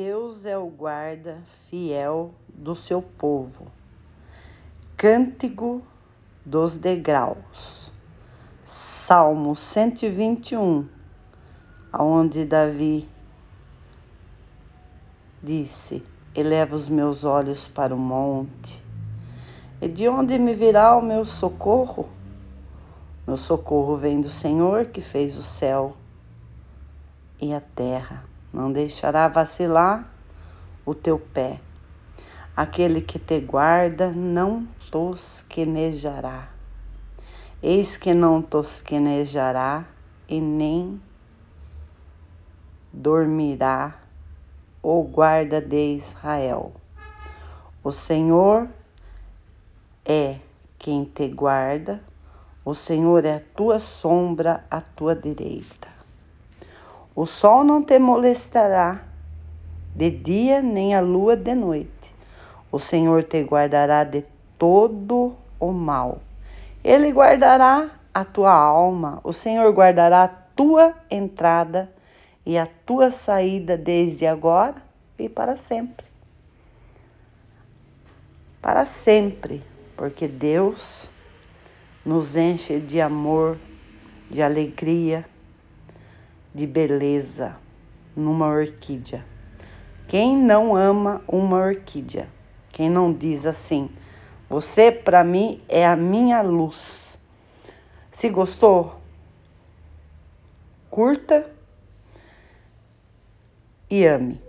Deus é o guarda fiel do seu povo. Cântico dos degraus. Salmo 121, aonde Davi disse: Eleva os meus olhos para o monte. E de onde me virá o meu socorro? Meu socorro vem do Senhor que fez o céu e a terra não deixará vacilar o teu pé. Aquele que te guarda não tosquenejará. Eis que não tosquenejará e nem dormirá o guarda de Israel. O Senhor é quem te guarda, o Senhor é a tua sombra, a tua direita. O sol não te molestará de dia, nem a lua de noite. O Senhor te guardará de todo o mal. Ele guardará a tua alma, o Senhor guardará a tua entrada e a tua saída desde agora e para sempre. Para sempre, porque Deus nos enche de amor, de alegria de beleza numa orquídea. Quem não ama uma orquídea? Quem não diz assim, você para mim é a minha luz. Se gostou, curta e ame.